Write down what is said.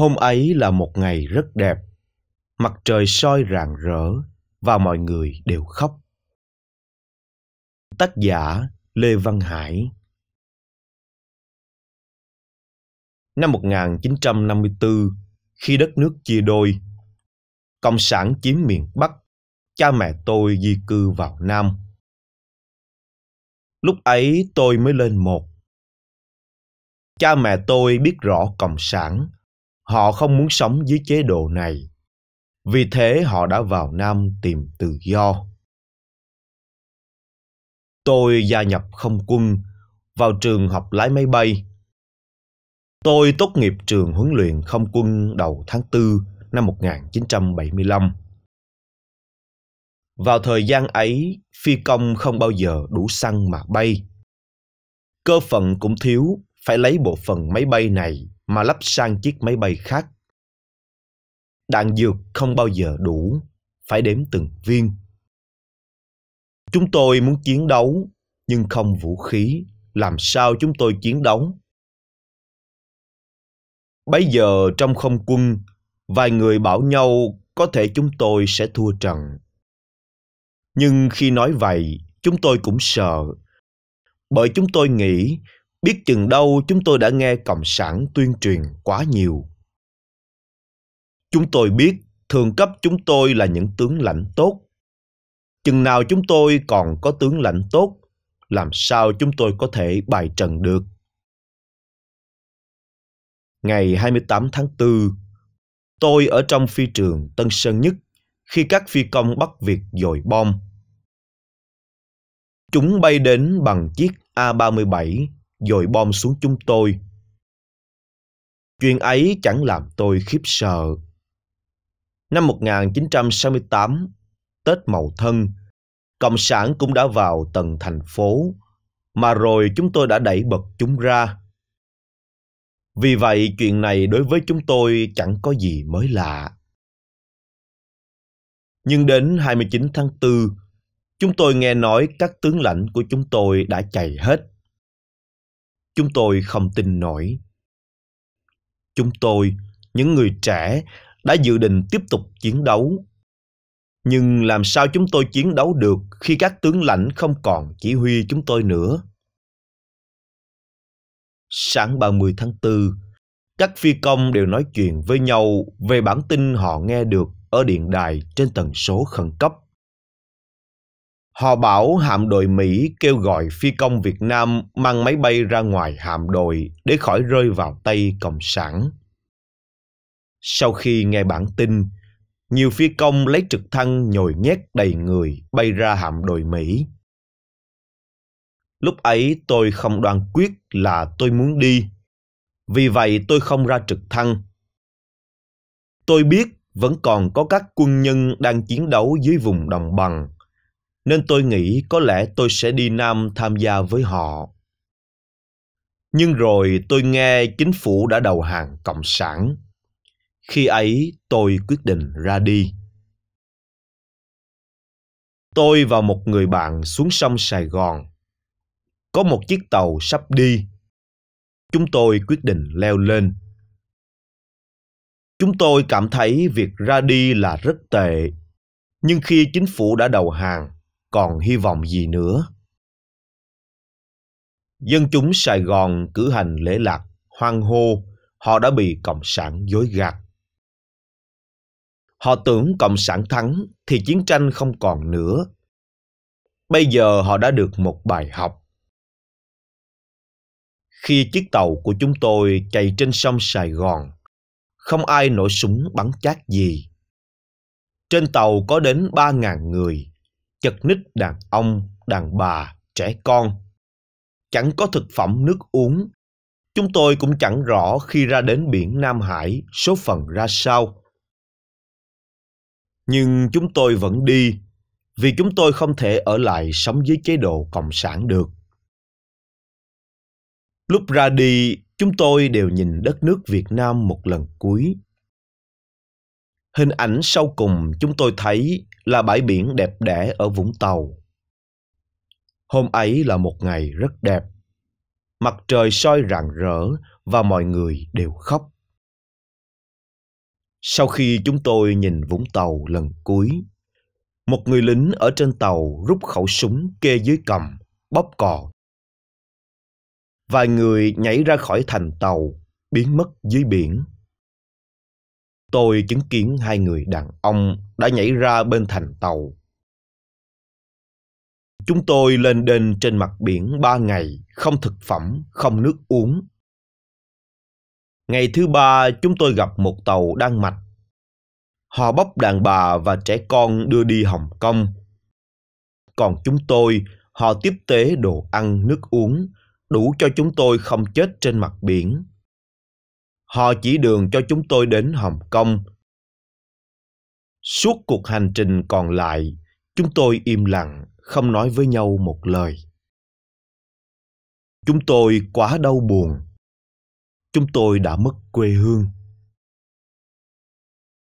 Hôm ấy là một ngày rất đẹp. Mặt trời soi rạng rỡ và mọi người đều khóc. Tác giả Lê Văn Hải Năm 1954, khi đất nước chia đôi, Cộng sản chiếm miền Bắc, cha mẹ tôi di cư vào Nam. Lúc ấy tôi mới lên một. Cha mẹ tôi biết rõ Cộng sản Họ không muốn sống dưới chế độ này. Vì thế họ đã vào Nam tìm tự do. Tôi gia nhập không quân, vào trường học lái máy bay. Tôi tốt nghiệp trường huấn luyện không quân đầu tháng 4 năm 1975. Vào thời gian ấy, phi công không bao giờ đủ xăng mà bay. Cơ phận cũng thiếu phải lấy bộ phận máy bay này mà lắp sang chiếc máy bay khác. Đạn dược không bao giờ đủ, phải đếm từng viên. Chúng tôi muốn chiến đấu, nhưng không vũ khí, làm sao chúng tôi chiến đấu? Bây giờ trong không quân, vài người bảo nhau có thể chúng tôi sẽ thua trận. Nhưng khi nói vậy, chúng tôi cũng sợ, bởi chúng tôi nghĩ biết chừng đâu chúng tôi đã nghe cộng sản tuyên truyền quá nhiều chúng tôi biết thường cấp chúng tôi là những tướng lãnh tốt chừng nào chúng tôi còn có tướng lãnh tốt làm sao chúng tôi có thể bài trần được ngày 28 tháng 4, tôi ở trong phi trường Tân Sơn Nhất khi các phi công bắt việc dội bom. Chúng bay đến bằng chiếc A-37 dội bom xuống chúng tôi. Chuyện ấy chẳng làm tôi khiếp sợ. Năm 1968, Tết Mậu Thân, Cộng sản cũng đã vào tầng thành phố, mà rồi chúng tôi đã đẩy bật chúng ra. Vì vậy, chuyện này đối với chúng tôi chẳng có gì mới lạ. Nhưng đến 29 tháng 4, chúng tôi nghe nói các tướng lãnh của chúng tôi đã chạy hết. Chúng tôi không tin nổi. Chúng tôi, những người trẻ, đã dự định tiếp tục chiến đấu. Nhưng làm sao chúng tôi chiến đấu được khi các tướng lãnh không còn chỉ huy chúng tôi nữa? Sáng 30 tháng 4, các phi công đều nói chuyện với nhau về bản tin họ nghe được ở điện đài trên tần số khẩn cấp. Họ bảo hạm đội Mỹ kêu gọi phi công Việt Nam mang máy bay ra ngoài hạm đội để khỏi rơi vào tay Cộng sản. Sau khi nghe bản tin, nhiều phi công lấy trực thăng nhồi nhét đầy người bay ra hạm đội Mỹ. Lúc ấy tôi không đoan quyết là tôi muốn đi, vì vậy tôi không ra trực thăng. Tôi biết vẫn còn có các quân nhân đang chiến đấu dưới vùng đồng bằng nên tôi nghĩ có lẽ tôi sẽ đi Nam tham gia với họ. Nhưng rồi tôi nghe chính phủ đã đầu hàng Cộng sản. Khi ấy tôi quyết định ra đi. Tôi và một người bạn xuống sông Sài Gòn. Có một chiếc tàu sắp đi. Chúng tôi quyết định leo lên. Chúng tôi cảm thấy việc ra đi là rất tệ, nhưng khi chính phủ đã đầu hàng, còn hy vọng gì nữa dân chúng sài gòn cử hành lễ lạc hoang hô họ đã bị cộng sản dối gạt họ tưởng cộng sản thắng thì chiến tranh không còn nữa bây giờ họ đã được một bài học khi chiếc tàu của chúng tôi chạy trên sông sài gòn không ai nổ súng bắn chát gì trên tàu có đến ba ngàn người chật ních đàn ông, đàn bà, trẻ con. Chẳng có thực phẩm nước uống. Chúng tôi cũng chẳng rõ khi ra đến biển Nam Hải số phận ra sao. Nhưng chúng tôi vẫn đi vì chúng tôi không thể ở lại sống dưới chế độ cộng sản được. Lúc ra đi, chúng tôi đều nhìn đất nước Việt Nam một lần cuối. Hình ảnh sau cùng chúng tôi thấy là bãi biển đẹp đẽ ở Vũng Tàu. Hôm ấy là một ngày rất đẹp. Mặt trời soi rạng rỡ và mọi người đều khóc. Sau khi chúng tôi nhìn Vũng Tàu lần cuối, một người lính ở trên tàu rút khẩu súng kê dưới cầm, bóp cò. Vài người nhảy ra khỏi thành tàu, biến mất dưới biển. Tôi chứng kiến hai người đàn ông đã nhảy ra bên thành tàu. Chúng tôi lên đền trên mặt biển ba ngày, không thực phẩm, không nước uống. Ngày thứ ba, chúng tôi gặp một tàu đang Mạch. Họ bóc đàn bà và trẻ con đưa đi Hồng Kông. Còn chúng tôi, họ tiếp tế đồ ăn, nước uống, đủ cho chúng tôi không chết trên mặt biển. Họ chỉ đường cho chúng tôi đến Hồng Kông, Suốt cuộc hành trình còn lại, chúng tôi im lặng, không nói với nhau một lời. Chúng tôi quá đau buồn. Chúng tôi đã mất quê hương.